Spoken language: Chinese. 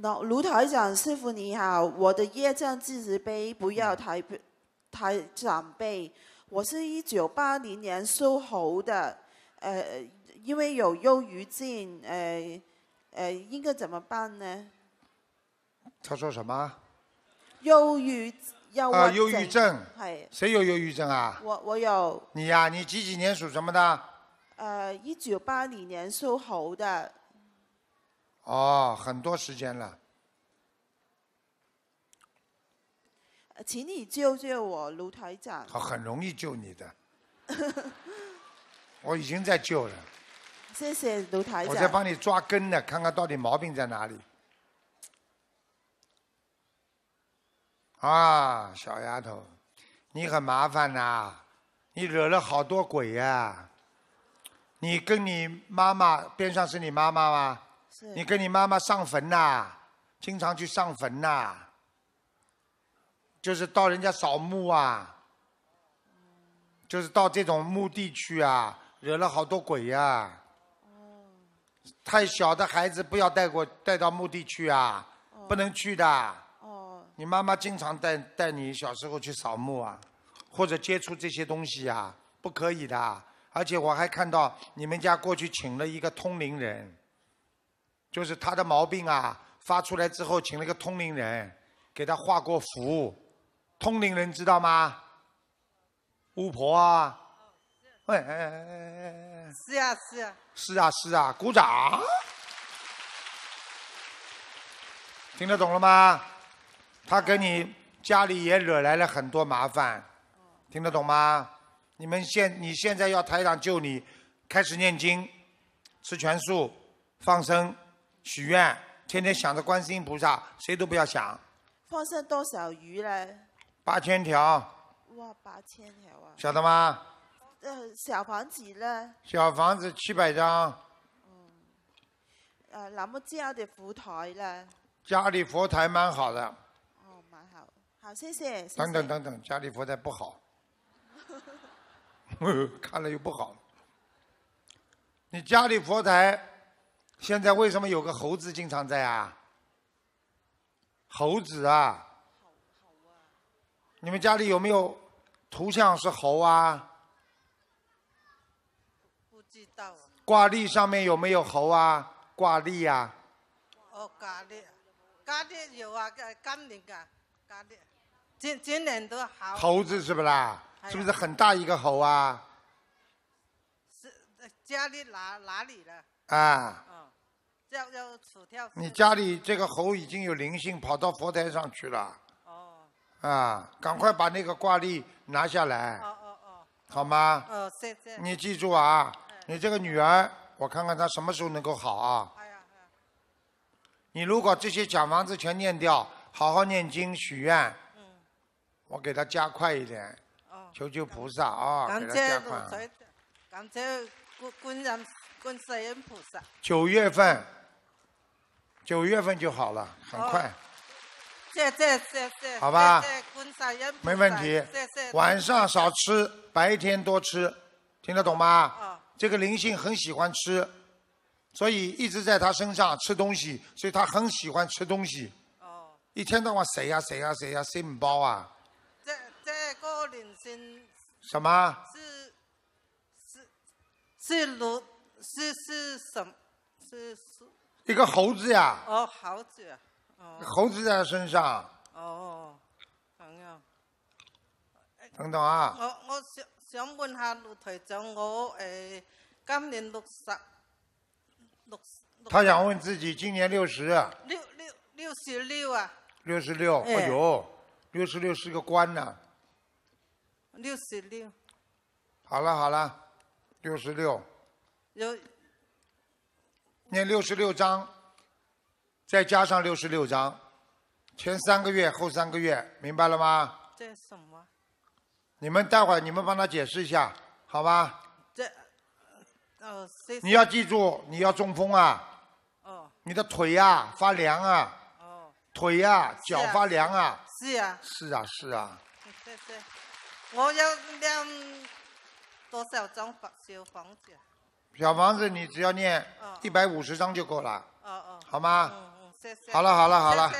卢台长师傅你好，我的业障自己背，不要台台长辈，我是一九八零年收猴的，呃，因为有忧郁症，呃呃，应该怎么办呢？他说什么？忧郁要啊，忧郁症，谁有忧郁症啊？我我有。你呀，你几几年属什么的？呃，一九八零年收猴的。哦，很多时间了。请你救救我，卢台长。他很容易救你的，我已经在救了。谢谢卢台长。我在帮你抓根呢，看看到底毛病在哪里。啊，小丫头，你很麻烦呐，你惹了好多鬼呀。你跟你妈妈边上是你妈妈吗？你跟你妈妈上坟呐，经常去上坟呐，就是到人家扫墓啊，就是到这种墓地去啊，惹了好多鬼呀。太小的孩子不要带过带到墓地去啊，不能去的。你妈妈经常带带你小时候去扫墓啊，或者接触这些东西啊，不可以的。而且我还看到你们家过去请了一个通灵人。就是他的毛病啊，发出来之后，请了个通灵人给他画过符，通灵人知道吗？巫婆啊，喂，是呀是呀，是啊是啊，鼓掌，听得懂了吗？他给你家里也惹来了很多麻烦，听得懂吗？你们现你现在要台长救你，开始念经，吃全素，放生。许愿，天天想着观世音菩萨，谁都不要想。放生多少鱼呢？八千条。哇，八千条啊！晓得吗？呃，小房子呢？小房子七百张。呃，那么家的佛台呢？家里佛台蛮好的。哦，蛮好。好，谢谢。等等等等，家里佛台不好。看了又不好。你家里佛台。现在为什么有个猴子经常在啊？猴子啊！你们家里有没有图像是猴啊？不知道。挂历上面有没有猴啊？挂历呀。哦，挂历，挂历有啊，今年的挂历，今今年都好。猴子是不啦？是不是很大一个猴啊？是家里哪哪里的？啊。要要掉。你家里这个猴已经有灵性，跑到佛台上去了。哦。啊，赶快把那个挂历拿下来。哦哦哦。好吗？你记住啊，你这个女儿，我看看她什么时候能够好啊。你如果这些假房子全念掉，好好念经许愿。嗯。我给她加快一点。哦。求求菩萨啊！观观观世音菩萨。九月份。九月份就好了，很快。谢谢谢谢。好吧。没问题。晚上少吃，白天多吃，听得懂吗？这个灵性很喜欢吃，所以一直在他身上吃东西，所以他很喜欢吃东西。哦。一天到晚谁呀谁呀谁呀谁包啊？这这个灵性。什么？是是是是是什是是。一个猴子呀！哦，猴子，哦，猴子在身上。哦，朋友，等等啊！我我想想问下卢台长，我诶，今年六十，六他想问自己今年六十。六六六十六啊！六十六，哎呦，六十六是个官呐！六十六。好了好了，六十六。有。念六十六章，再加上六十六章，前三个月后三个月，明白了吗？这什么？你们待会儿你们帮他解释一下，好吧？这，呃，你要记住，你要中风啊！哦。你的腿呀发凉啊！哦。腿呀，脚发凉啊！是呀。是啊，是啊。对对，我要念多少张房小房子？小房子，你只要念一百五十张就够了，好吗？好了，好了，好了。